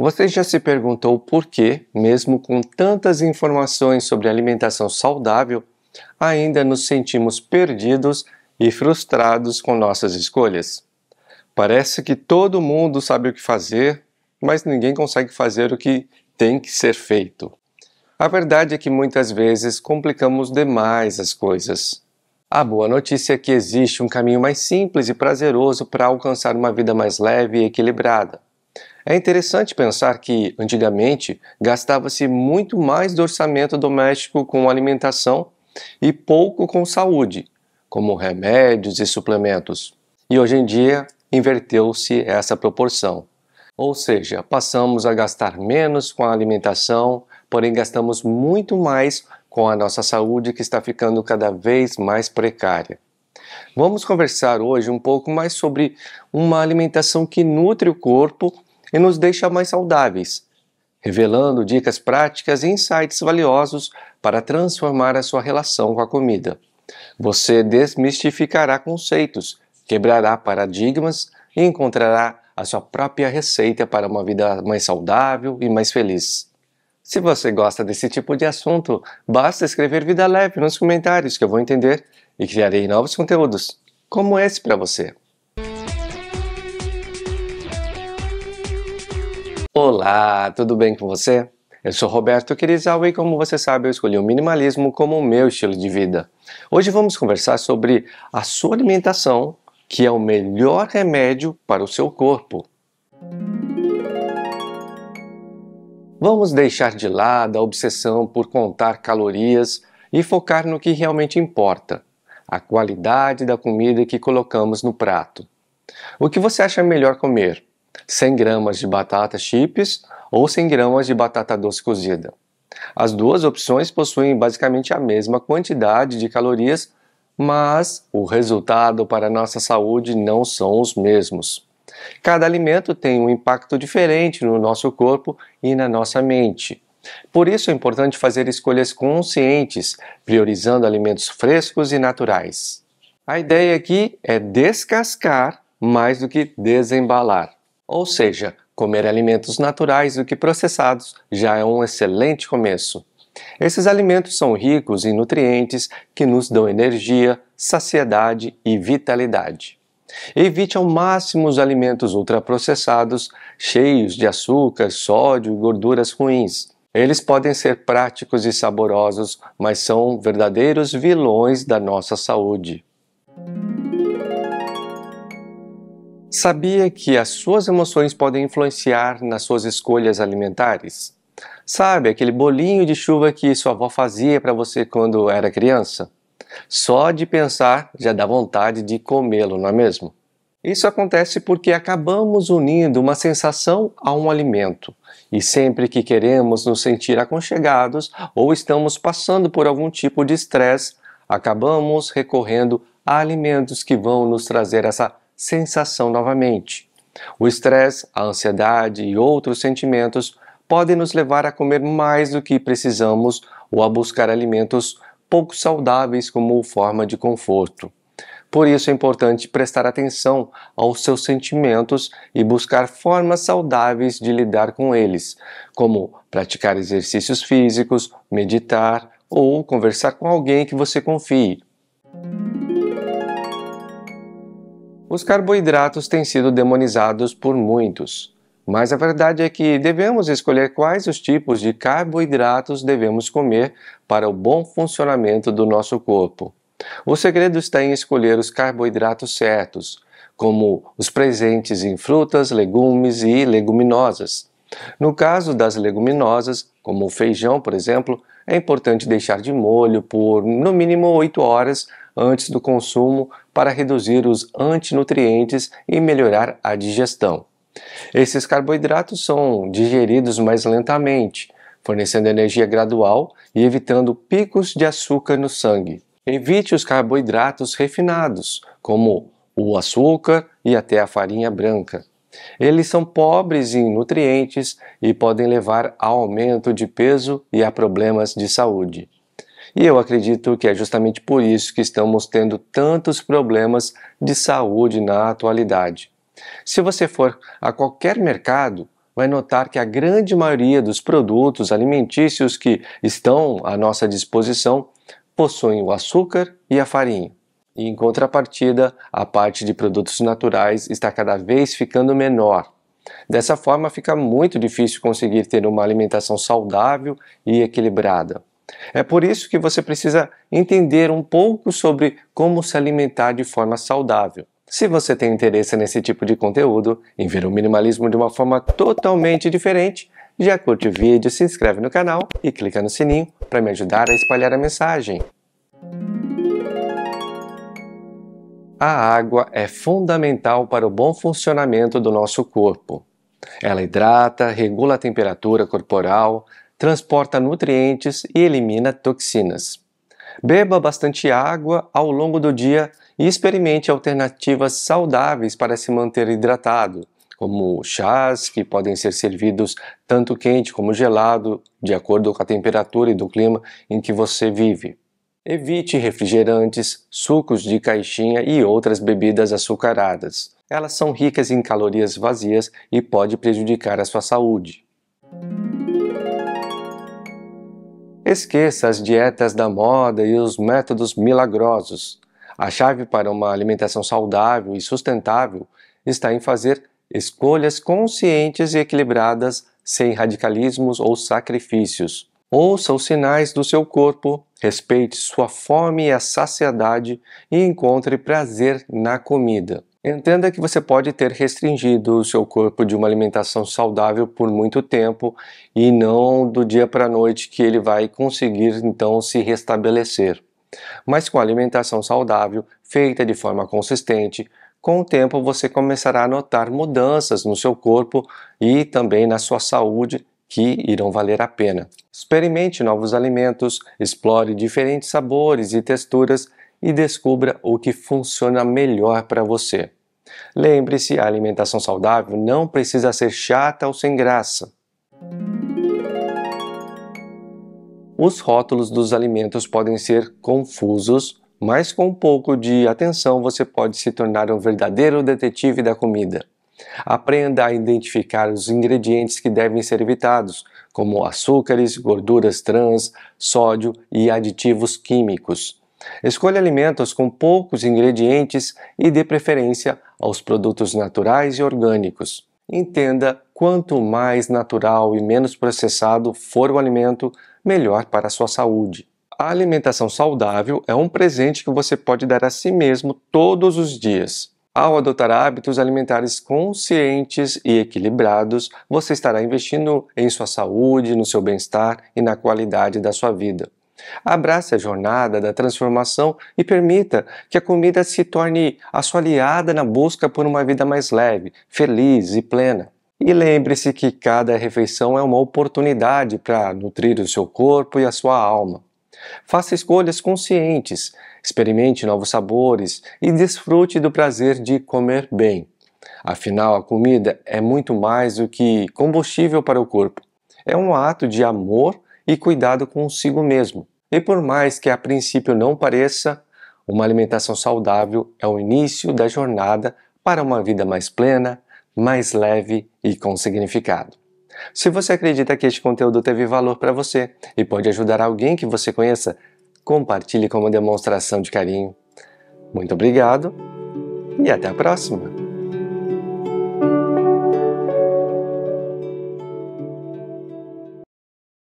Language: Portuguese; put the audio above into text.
Você já se perguntou por que, mesmo com tantas informações sobre alimentação saudável, ainda nos sentimos perdidos e frustrados com nossas escolhas? Parece que todo mundo sabe o que fazer, mas ninguém consegue fazer o que tem que ser feito. A verdade é que muitas vezes complicamos demais as coisas. A boa notícia é que existe um caminho mais simples e prazeroso para alcançar uma vida mais leve e equilibrada. É interessante pensar que, antigamente, gastava-se muito mais do orçamento doméstico com alimentação e pouco com saúde, como remédios e suplementos. E hoje em dia, inverteu-se essa proporção. Ou seja, passamos a gastar menos com a alimentação, porém gastamos muito mais com a nossa saúde que está ficando cada vez mais precária. Vamos conversar hoje um pouco mais sobre uma alimentação que nutre o corpo e nos deixa mais saudáveis, revelando dicas práticas e insights valiosos para transformar a sua relação com a comida. Você desmistificará conceitos, quebrará paradigmas e encontrará a sua própria receita para uma vida mais saudável e mais feliz. Se você gosta desse tipo de assunto, basta escrever Vida Leve nos comentários que eu vou entender e criarei novos conteúdos como esse para você. Olá, tudo bem com você? Eu sou Roberto Querizal e como você sabe eu escolhi o minimalismo como o meu estilo de vida. Hoje vamos conversar sobre a sua alimentação, que é o melhor remédio para o seu corpo. Vamos deixar de lado a obsessão por contar calorias e focar no que realmente importa, a qualidade da comida que colocamos no prato. O que você acha melhor comer? 100 gramas de batata chips ou 100 gramas de batata doce cozida. As duas opções possuem basicamente a mesma quantidade de calorias, mas o resultado para a nossa saúde não são os mesmos. Cada alimento tem um impacto diferente no nosso corpo e na nossa mente. Por isso é importante fazer escolhas conscientes, priorizando alimentos frescos e naturais. A ideia aqui é descascar mais do que desembalar. Ou seja, comer alimentos naturais do que processados já é um excelente começo. Esses alimentos são ricos em nutrientes que nos dão energia, saciedade e vitalidade. Evite ao máximo os alimentos ultraprocessados, cheios de açúcar, sódio e gorduras ruins. Eles podem ser práticos e saborosos, mas são verdadeiros vilões da nossa saúde. Sabia que as suas emoções podem influenciar nas suas escolhas alimentares? Sabe aquele bolinho de chuva que sua avó fazia para você quando era criança? Só de pensar já dá vontade de comê-lo, não é mesmo? Isso acontece porque acabamos unindo uma sensação a um alimento. E sempre que queremos nos sentir aconchegados ou estamos passando por algum tipo de estresse, acabamos recorrendo a alimentos que vão nos trazer essa sensação novamente. O estresse, a ansiedade e outros sentimentos podem nos levar a comer mais do que precisamos ou a buscar alimentos pouco saudáveis como forma de conforto. Por isso é importante prestar atenção aos seus sentimentos e buscar formas saudáveis de lidar com eles, como praticar exercícios físicos, meditar ou conversar com alguém que você confie. Os carboidratos têm sido demonizados por muitos, mas a verdade é que devemos escolher quais os tipos de carboidratos devemos comer para o bom funcionamento do nosso corpo. O segredo está em escolher os carboidratos certos, como os presentes em frutas, legumes e leguminosas. No caso das leguminosas, como o feijão, por exemplo, é importante deixar de molho por no mínimo 8 horas antes do consumo para reduzir os antinutrientes e melhorar a digestão. Esses carboidratos são digeridos mais lentamente, fornecendo energia gradual e evitando picos de açúcar no sangue. Evite os carboidratos refinados, como o açúcar e até a farinha branca. Eles são pobres em nutrientes e podem levar a aumento de peso e a problemas de saúde. E eu acredito que é justamente por isso que estamos tendo tantos problemas de saúde na atualidade. Se você for a qualquer mercado, vai notar que a grande maioria dos produtos alimentícios que estão à nossa disposição possuem o açúcar e a farinha. E em contrapartida, a parte de produtos naturais está cada vez ficando menor. Dessa forma, fica muito difícil conseguir ter uma alimentação saudável e equilibrada. É por isso que você precisa entender um pouco sobre como se alimentar de forma saudável. Se você tem interesse nesse tipo de conteúdo, em ver o minimalismo de uma forma totalmente diferente, já curte o vídeo, se inscreve no canal e clica no sininho para me ajudar a espalhar a mensagem. A água é fundamental para o bom funcionamento do nosso corpo. Ela hidrata, regula a temperatura corporal, transporta nutrientes e elimina toxinas. Beba bastante água ao longo do dia e experimente alternativas saudáveis para se manter hidratado, como chás que podem ser servidos tanto quente como gelado, de acordo com a temperatura e do clima em que você vive. Evite refrigerantes, sucos de caixinha e outras bebidas açucaradas. Elas são ricas em calorias vazias e pode prejudicar a sua saúde. Esqueça as dietas da moda e os métodos milagrosos. A chave para uma alimentação saudável e sustentável está em fazer escolhas conscientes e equilibradas, sem radicalismos ou sacrifícios. Ouça os sinais do seu corpo, respeite sua fome e a saciedade e encontre prazer na comida. Entenda que você pode ter restringido o seu corpo de uma alimentação saudável por muito tempo e não do dia para a noite que ele vai conseguir então se restabelecer. Mas com a alimentação saudável, feita de forma consistente, com o tempo você começará a notar mudanças no seu corpo e também na sua saúde que irão valer a pena. Experimente novos alimentos, explore diferentes sabores e texturas e descubra o que funciona melhor para você. Lembre-se, a alimentação saudável não precisa ser chata ou sem graça. Os rótulos dos alimentos podem ser confusos, mas com um pouco de atenção você pode se tornar um verdadeiro detetive da comida. Aprenda a identificar os ingredientes que devem ser evitados, como açúcares, gorduras trans, sódio e aditivos químicos. Escolha alimentos com poucos ingredientes e dê preferência aos produtos naturais e orgânicos. Entenda quanto mais natural e menos processado for o alimento, melhor para a sua saúde. A alimentação saudável é um presente que você pode dar a si mesmo todos os dias. Ao adotar hábitos alimentares conscientes e equilibrados, você estará investindo em sua saúde, no seu bem-estar e na qualidade da sua vida. Abrace a jornada da transformação e permita que a comida se torne a sua aliada na busca por uma vida mais leve, feliz e plena. E lembre-se que cada refeição é uma oportunidade para nutrir o seu corpo e a sua alma. Faça escolhas conscientes, experimente novos sabores e desfrute do prazer de comer bem. Afinal, a comida é muito mais do que combustível para o corpo. É um ato de amor e cuidado consigo mesmo. E por mais que a princípio não pareça, uma alimentação saudável é o início da jornada para uma vida mais plena, mais leve e com significado. Se você acredita que este conteúdo teve valor para você e pode ajudar alguém que você conheça, compartilhe como demonstração de carinho. Muito obrigado e até a próxima!